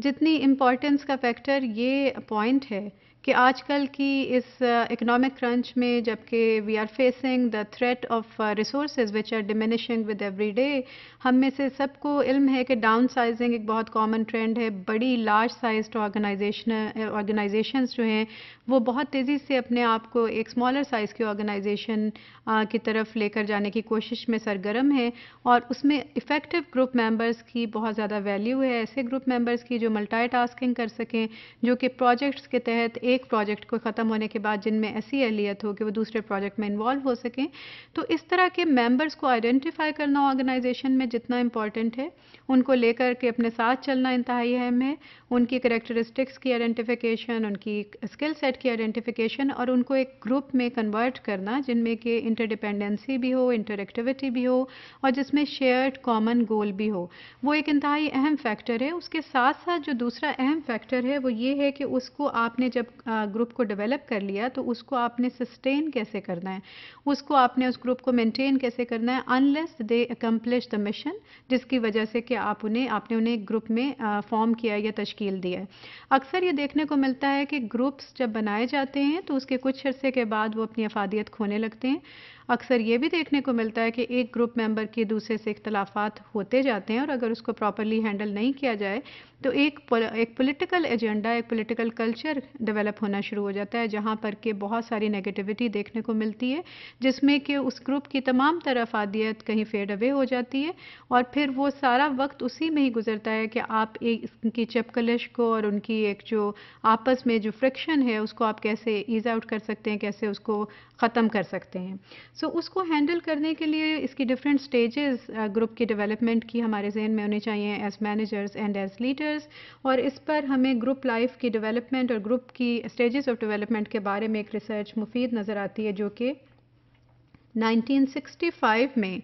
जितनी इम्पोर्टेंस का फैक्टर ये पॉइंट है कि आजकल की इस इकोनॉमिक uh, क्रंच में जबकि we are facing the threat of resource which are diminishing with every day हम में से सबको इल्म है कि डाउन साइजिंग एक बहुत कॉमन ट्रेंड है बड़ी लार्ज साइज ऑर्गेनाइजेशन ऑर्गेनाइजेशंस जो हैं वो बहुत तेज़ी से अपने आप को एक स्मॉलर साइज़ की ऑर्गेनाइजेशन की तरफ लेकर जाने की कोशिश में सरगर्म है और उसमें इफ़ेक्टिव ग्रुप मेंबर्स की बहुत ज़्यादा वैल्यू है ऐसे ग्रुप मेंबर्स की जो टास्किंग कर सकें जो कि प्रोजेक्ट्स के तहत एक प्रोजेक्ट को ख़त्म होने के बाद जिनमें ऐसी अहलियत हो कि वो दूसरे प्रोजेक्ट में इन्वॉल्व हो सकें तो इस तरह के मेंबर्स को आइडेंटिफाई करना ऑर्गेनाइजेशन में जितना इंपॉर्टेंट है उनको लेकर के अपने साथ चलना इंतहाई अहम है उनकी करेक्टरिस्टिक्स की आइडेंटिफिकेशन उनकी स्किल सेट की आइडेंटिफिकेशन और उनको एक ग्रुप में कन्वर्ट करना जिनमें कि इंटरडिपेंडेंसी भी हो इंटरक्टिविटी भी हो और जिसमें शेयर्ड कॉमन गोल भी हो वो एक इंतहाई अहम फैक्टर है उसके साथ साथ जो दूसरा अहम फैक्टर है वो ये है कि उसको आपने जब ग्रुप को डेवलप कर लिया तो उसको आपने सस्टेन कैसे करना है उसको आपने उस ग्रुप को मेंटेन कैसे करना है unless they accomplish the mission जिसकी वजह से कि आप उन्हें आपने उन्हें एक ग्रुप में फॉर्म किया या तश्कील दिया है अक्सर ये देखने को मिलता है कि ग्रुप्स जब बनाए जाते हैं तो उसके कुछ अरसे के बाद वो अपनी अफादियत खोने लगते हैं अक्सर ये भी देखने को मिलता है कि एक ग्रुप मेंबर के दूसरे से इख्तलाफात होते जाते हैं और अगर उसको प्रॉपरली हैंडल नहीं किया जाए तो एक एक पॉलिटिकल एजेंडा एक पॉलिटिकल कल्चर डेवलप होना शुरू हो जाता है जहाँ पर कि बहुत सारी नेगेटिविटी देखने को मिलती है जिसमें कि उस ग्रुप की तमाम तरफ आदियत कहीं फेड अवे हो जाती है और फिर वो सारा वक्त उसी में ही गुजरता है कि आप एक उनकी चपकलश को और उनकी एक जो आपस में जो फ्रिक्शन है उसको आप कैसे ईज आउट कर सकते हैं कैसे उसको ख़त्म कर सकते हैं सो so, उसको हैंडल करने के लिए इसकी डिफरेंट स्टेजेस ग्रुप की डेवलपमेंट की हमारे जहन में होने चाहिए as managers and as leaders और इस पर हमें ग्रुप लाइफ की डेवलपमेंट और ग्रुप की स्टेजेस ऑफ डेवलपमेंट के बारे में एक रिसर्च मुफीद नज़र आती है जो कि 1965 में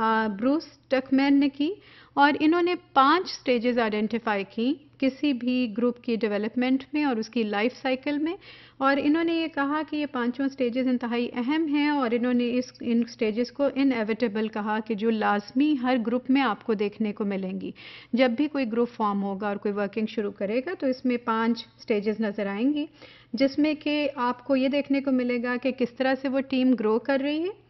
ब्रूस टकमैन ने की और इन्होंने पांच स्टेजेस आइडेंटिफाई की किसी भी ग्रुप की डेवलपमेंट में और उसकी लाइफ साइकिल में और इन्होंने ये कहा कि ये पांचों स्टेजेस इंतहाई अहम हैं और इन्होंने इस इन स्टेजेस को इनएविटेबल कहा कि जो लाजमी हर ग्रुप में आपको देखने को मिलेंगी जब भी कोई ग्रुप फॉर्म होगा और कोई वर्किंग शुरू करेगा तो इसमें पांच स्टेजेस नज़र आएंगी जिसमें कि आपको ये देखने को मिलेगा कि किस तरह से वो टीम ग्रो कर रही है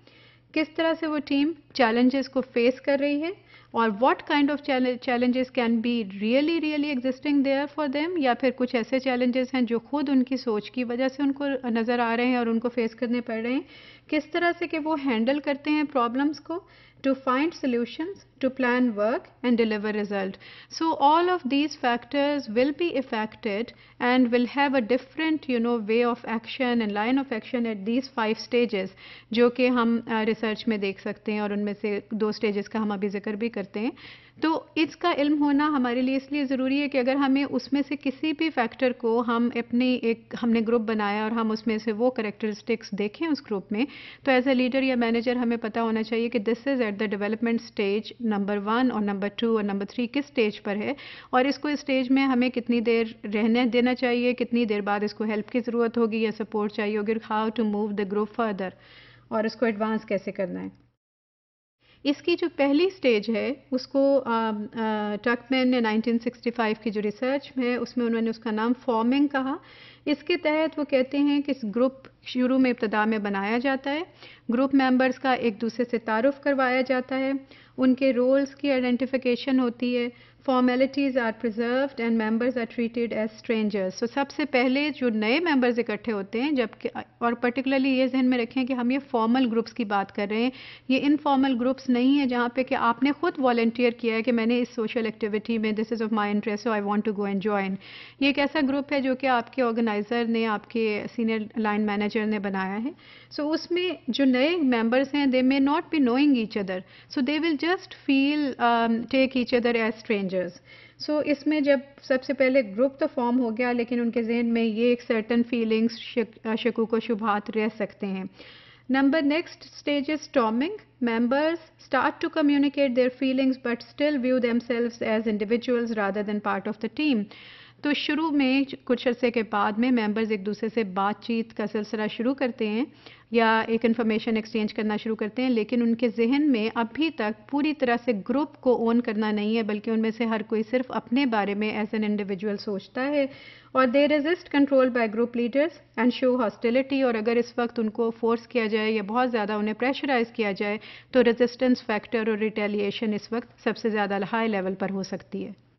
किस तरह से वो टीम चैलेंजेस को फेस कर रही है और what kind of challenges can be really really existing there for them या फिर कुछ ऐसे चैलेंजेस हैं जो खुद उनकी सोच की वजह से उनको नज़र आ रहे हैं और उनको फेस करने पड़ रहे हैं किस तरह से कि वो हैंडल करते हैं प्रॉब्लम्स को to find solutions, to plan work and deliver result. So all of these factors will be affected and will have a different you know way of action and line of action at these five stages जो कि हम uh, research में देख सकते हैं और उनमें से दो stages का हम अभी जिक्र भी करते हैं तो इसका इल्म होना हमारे लिए इसलिए ज़रूरी है कि अगर हमें उसमें से किसी भी फैक्टर को हम अपने एक हमने ग्रुप बनाया और हम उसमें से वो करेक्टरिस्टिक्स देखें उस ग्रुप में तो एज अ लीडर या मैनेजर हमें पता होना चाहिए कि this is at the development stage number one और नंबर टू और नंबर थ्री किस स्टेज पर है और इसको इस स्टेज में हमें कितनी देर रहने देना चाहिए कितनी देर बाद इसको हेल्प की ज़रूरत होगी या सपोर्ट चाहिए होगी how to move the group further और इसको एडवांस कैसे करना है इसकी जो पहली स्टेज है उसको टकमैन ने 1965 की जो रिसर्च में उसमें उन्होंने उसका नाम फॉर्मिंग कहा इसके तहत वो कहते हैं कि इस ग्रुप शुरू में इब्तदा में बनाया जाता है ग्रुप मेंबर्स का एक दूसरे से तारफ़ करवाया जाता है उनके रोल्स की आइडेंटिफिकेशन होती है formalities are preserve and members are treated as strangers तो सबसे पहले जो नए मेंबर्स इकट्ठे होते हैं जबकि और पर्टिकुलरली ये जहन में रखें कि हम ये फॉर्मल ग्रुप्स की बात कर रहे हैं ये इनफॉर्मल ग्रुप्स नहीं है जहाँ पे कि आपने खुद वॉल्टियर किया है कि मैंने इस सोशल एक्टिविटी में this is of my interest I want to go and join ये एक ऐसा ग्रुप है जो कि आपके ऑर्गेनाइज़र ने आपके सीनियर लाइन मैनेजर मैनेजर ने बनाया है सो so, उसमें जो नए मेंबर्स हैं they may not be knowing each other so they will just feel take each other as strangers so इसमें जब सबसे पहले ग्रुप तो फॉर्म हो गया लेकिन उनके जहन में ये एक सर्टन फीलिंग्स शकू को शुभात रह सकते हैं number next stage is storming members start to communicate their feelings but still view themselves as individuals rather than part of the team तो शुरू में कुछ अरसे के बाद में मेंबर्स एक दूसरे से बातचीत का सिलसिला शुरू करते हैं या एक इन्फॉर्मेशन एक्सचेंज करना शुरू करते हैं लेकिन उनके जहन में अभी तक पूरी तरह से ग्रुप को ओन करना नहीं है बल्कि उनमें से हर कोई सिर्फ अपने बारे में एज एन इंडिविजुअल सोचता है और they resist control by group leaders and show hostility और अगर इस वक्त उनको फोर्स किया जाए या बहुत ज़्यादा उन्हें प्रेशराइज किया जाए तो रेजिस्टेंस फैक्टर और रिटेलिएशन इस वक्त सबसे ज़्यादा हाई लेवल पर हो सकती है